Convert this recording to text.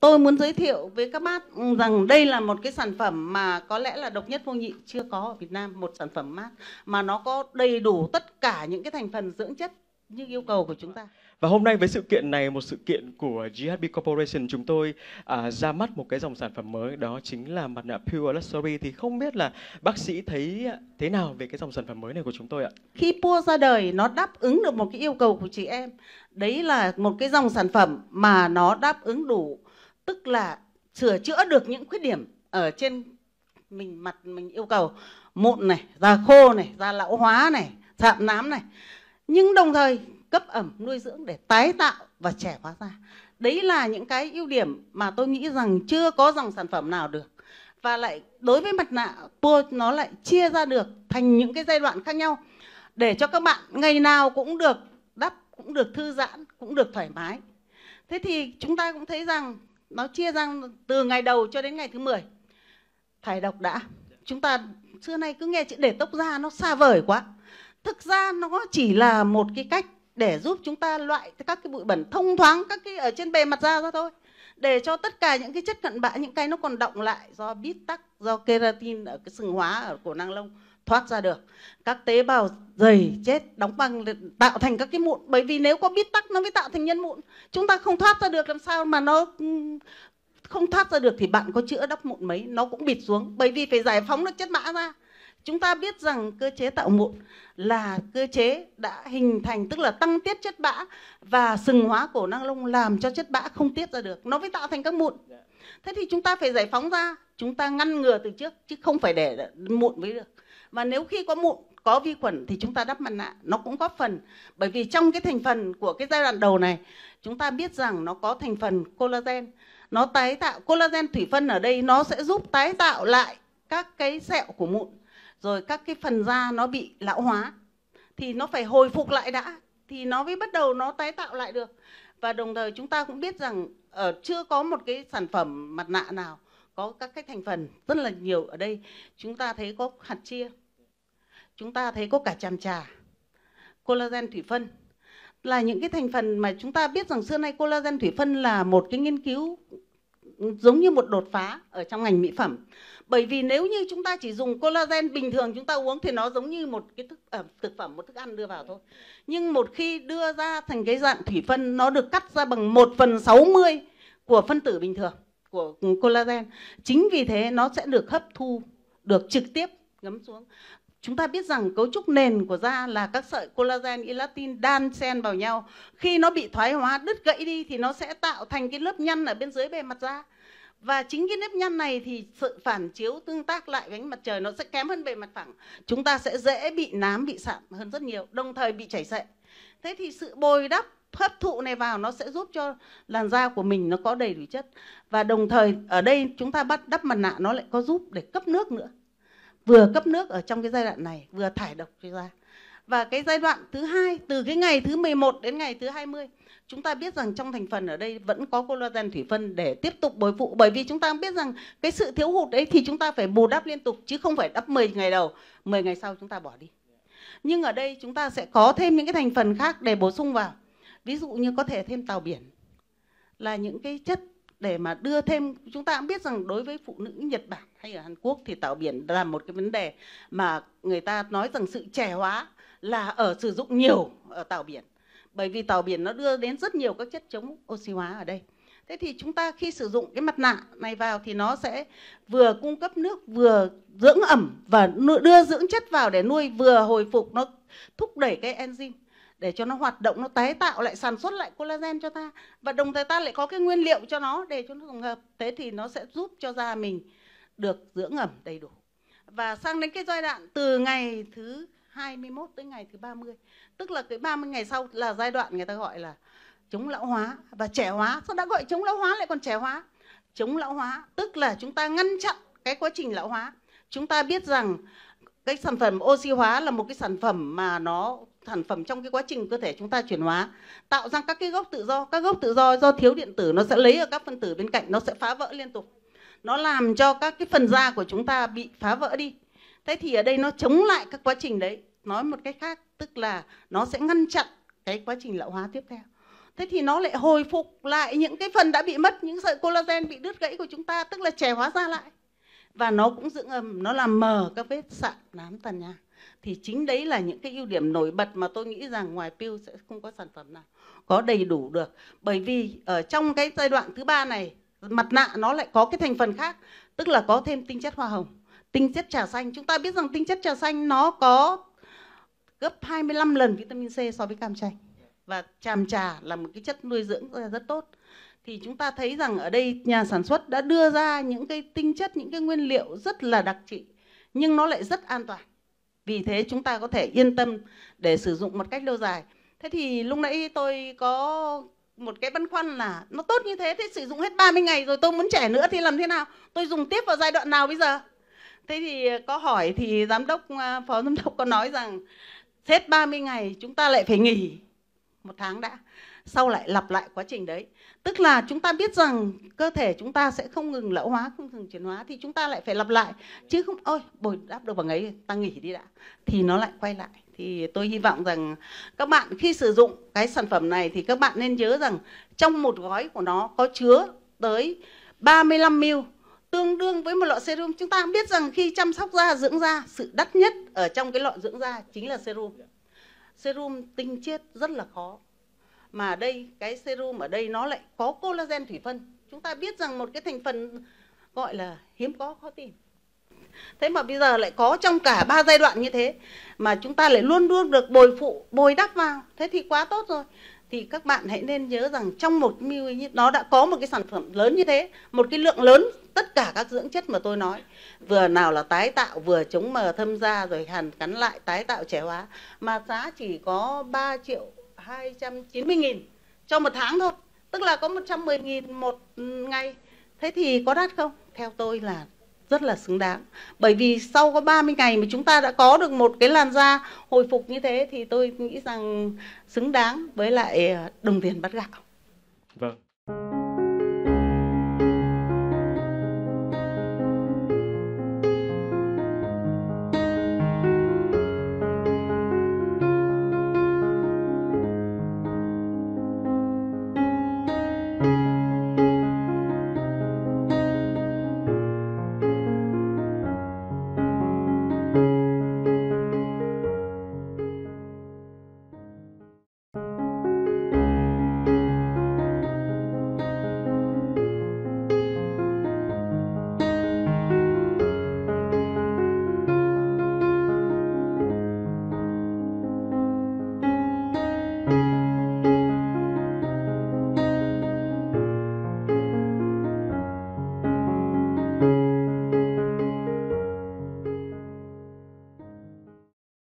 Tôi muốn giới thiệu với các bác rằng đây là một cái sản phẩm mà có lẽ là độc nhất vô nhị chưa có ở Việt Nam, một sản phẩm mát mà nó có đầy đủ tất cả những cái thành phần dưỡng chất như yêu cầu của chúng ta. Và hôm nay với sự kiện này, một sự kiện của GHB Corporation chúng tôi à, ra mắt một cái dòng sản phẩm mới đó chính là mặt nạ Pure Luxury thì không biết là bác sĩ thấy thế nào về cái dòng sản phẩm mới này của chúng tôi ạ? Khi Pure ra đời nó đáp ứng được một cái yêu cầu của chị em. Đấy là một cái dòng sản phẩm mà nó đáp ứng đủ tức là sửa chữa được những khuyết điểm ở trên mình mặt mình yêu cầu mụn này da khô này da lão hóa này sạm nám này nhưng đồng thời cấp ẩm nuôi dưỡng để tái tạo và trẻ hóa da đấy là những cái ưu điểm mà tôi nghĩ rằng chưa có dòng sản phẩm nào được và lại đối với mặt nạ tôi nó lại chia ra được thành những cái giai đoạn khác nhau để cho các bạn ngày nào cũng được đắp cũng được thư giãn cũng được thoải mái thế thì chúng ta cũng thấy rằng nó chia ra từ ngày đầu cho đến ngày thứ 10 thầy đọc đã chúng ta xưa nay cứ nghe chữ để tốc ra nó xa vời quá thực ra nó chỉ là một cái cách để giúp chúng ta loại các cái bụi bẩn thông thoáng các cái ở trên bề mặt da ra thôi để cho tất cả những cái chất cặn bã những cái nó còn động lại do bít tắc do keratin ở cái sừng hóa ở cổ năng lông thoát ra được các tế bào dày chết đóng băng tạo thành các cái mụn bởi vì nếu có bít tắc nó mới tạo thành nhân mụn chúng ta không thoát ra được làm sao mà nó không thoát ra được thì bạn có chữa đắp mụn mấy nó cũng bịt xuống bởi vì phải giải phóng được chất mã ra chúng ta biết rằng cơ chế tạo mụn là cơ chế đã hình thành tức là tăng tiết chất bã và sừng hóa cổ năng lông làm cho chất bã không tiết ra được nó mới tạo thành các mụn thế thì chúng ta phải giải phóng ra chúng ta ngăn ngừa từ trước chứ không phải để mụn mới được và nếu khi có mụn có vi khuẩn thì chúng ta đắp mặt nạ nó cũng góp phần bởi vì trong cái thành phần của cái giai đoạn đầu này chúng ta biết rằng nó có thành phần collagen nó tái tạo collagen thủy phân ở đây nó sẽ giúp tái tạo lại các cái sẹo của mụn rồi các cái phần da nó bị lão hóa thì nó phải hồi phục lại đã thì nó mới bắt đầu nó tái tạo lại được và đồng thời chúng ta cũng biết rằng ở ờ, chưa có một cái sản phẩm mặt nạ nào có các cái thành phần rất là nhiều ở đây chúng ta thấy có hạt chia chúng ta thấy có cả chàm trà collagen thủy phân là những cái thành phần mà chúng ta biết rằng xưa nay collagen thủy phân là một cái nghiên cứu giống như một đột phá ở trong ngành mỹ phẩm. Bởi vì nếu như chúng ta chỉ dùng collagen bình thường chúng ta uống thì nó giống như một cái thức uh, thực phẩm một thức ăn đưa vào thôi. Nhưng một khi đưa ra thành cái dạng thủy phân nó được cắt ra bằng một phần sáu mươi của phân tử bình thường của collagen chính vì thế nó sẽ được hấp thu được trực tiếp ngấm xuống chúng ta biết rằng cấu trúc nền của da là các sợi collagen elastin đan xen vào nhau khi nó bị thoái hóa đứt gãy đi thì nó sẽ tạo thành cái lớp nhăn ở bên dưới bề mặt da và chính cái nếp nhăn này thì sự phản chiếu tương tác lại với ánh mặt trời nó sẽ kém hơn bề mặt phẳng chúng ta sẽ dễ bị nám bị sạm hơn rất nhiều đồng thời bị chảy xệ thế thì sự bồi đắp hấp thụ này vào nó sẽ giúp cho làn da của mình nó có đầy đủ chất và đồng thời ở đây chúng ta bắt đắp mặt nạ nó lại có giúp để cấp nước nữa vừa cấp nước ở trong cái giai đoạn này vừa thải độc cho da và cái giai đoạn thứ hai từ cái ngày thứ 11 đến ngày thứ 20 chúng ta biết rằng trong thành phần ở đây vẫn có collagen thủy phân để tiếp tục bồi phụ bởi vì chúng ta biết rằng cái sự thiếu hụt đấy thì chúng ta phải bù đắp liên tục chứ không phải đắp 10 ngày đầu 10 ngày sau chúng ta bỏ đi nhưng ở đây chúng ta sẽ có thêm những cái thành phần khác để bổ sung vào ví dụ như có thể thêm tàu biển là những cái chất để mà đưa thêm chúng ta cũng biết rằng đối với phụ nữ Nhật Bản hay ở Hàn Quốc thì tàu biển là một cái vấn đề mà người ta nói rằng sự trẻ hóa là ở sử dụng nhiều ở tạo biển bởi vì tàu biển nó đưa đến rất nhiều các chất chống oxy hóa ở đây thế thì chúng ta khi sử dụng cái mặt nạ này vào thì nó sẽ vừa cung cấp nước vừa dưỡng ẩm và đưa dưỡng chất vào để nuôi vừa hồi phục nó thúc đẩy cái enzyme để cho nó hoạt động nó tái tạo lại sản xuất lại collagen cho ta và đồng thời ta lại có cái nguyên liệu cho nó để cho nó tổng hợp thế thì nó sẽ giúp cho da mình được dưỡng ẩm đầy đủ và sang đến cái giai đoạn từ ngày thứ 21 tới ngày thứ 30 tức là cái 30 ngày sau là giai đoạn người ta gọi là chống lão hóa và trẻ hóa sao đã gọi chống lão hóa lại còn trẻ hóa chống lão hóa tức là chúng ta ngăn chặn cái quá trình lão hóa chúng ta biết rằng cái sản phẩm oxy hóa là một cái sản phẩm mà nó sản phẩm trong cái quá trình cơ thể chúng ta chuyển hóa tạo ra các cái gốc tự do các gốc tự do do thiếu điện tử nó sẽ lấy ở các phân tử bên cạnh nó sẽ phá vỡ liên tục nó làm cho các cái phần da của chúng ta bị phá vỡ đi thế thì ở đây nó chống lại các quá trình đấy nói một cách khác tức là nó sẽ ngăn chặn cái quá trình lão hóa tiếp theo thế thì nó lại hồi phục lại những cái phần đã bị mất những sợi collagen bị đứt gãy của chúng ta tức là trẻ hóa da lại và nó cũng dưỡng âm nó làm mờ các vết sạn nám tàn nhang thì chính đấy là những cái ưu điểm nổi bật mà tôi nghĩ rằng ngoài peel sẽ không có sản phẩm nào có đầy đủ được bởi vì ở trong cái giai đoạn thứ ba này mặt nạ nó lại có cái thành phần khác tức là có thêm tinh chất hoa hồng tinh chất trà xanh chúng ta biết rằng tinh chất trà xanh nó có gấp 25 lần vitamin C so với cam chanh và tràm trà là một cái chất nuôi dưỡng rất tốt thì chúng ta thấy rằng ở đây nhà sản xuất đã đưa ra những cái tinh chất những cái nguyên liệu rất là đặc trị nhưng nó lại rất an toàn vì thế chúng ta có thể yên tâm để sử dụng một cách lâu dài thế thì lúc nãy tôi có một cái băn khoăn là nó tốt như thế thế sử dụng hết 30 ngày rồi tôi muốn trẻ nữa thì làm thế nào tôi dùng tiếp vào giai đoạn nào bây giờ thế thì có hỏi thì giám đốc à, phó giám đốc có nói rằng hết 30 ngày chúng ta lại phải nghỉ một tháng đã sau lại lặp lại quá trình đấy tức là chúng ta biết rằng cơ thể chúng ta sẽ không ngừng lão hóa không ngừng chuyển hóa thì chúng ta lại phải lặp lại chứ không ôi bồi đáp được bằng ấy ta nghỉ đi đã thì nó lại quay lại thì tôi hy vọng rằng các bạn khi sử dụng cái sản phẩm này thì các bạn nên nhớ rằng trong một gói của nó có chứa tới 35 ml tương đương với một lọ serum chúng ta biết rằng khi chăm sóc da dưỡng da sự đắt nhất ở trong cái lọ dưỡng da chính là serum serum tinh chiết rất là khó mà đây cái serum ở đây nó lại có collagen thủy phân chúng ta biết rằng một cái thành phần gọi là hiếm có khó tìm thế mà bây giờ lại có trong cả ba giai đoạn như thế mà chúng ta lại luôn luôn được bồi phụ bồi đắp vào thế thì quá tốt rồi thì các bạn hãy nên nhớ rằng trong một ml nó đã có một cái sản phẩm lớn như thế một cái lượng lớn tất cả các dưỡng chất mà tôi nói vừa nào là tái tạo vừa chống mờ thâm da rồi hàn cắn lại tái tạo trẻ hóa mà giá chỉ có 3 triệu 290.000 cho một tháng thôi. Tức là có 110.000 một ngày. Thế thì có đắt không? Theo tôi là rất là xứng đáng. Bởi vì sau có 30 ngày mà chúng ta đã có được một cái làn da hồi phục như thế thì tôi nghĩ rằng xứng đáng với lại ờ, đồng tiền bắt gạo. Vâng.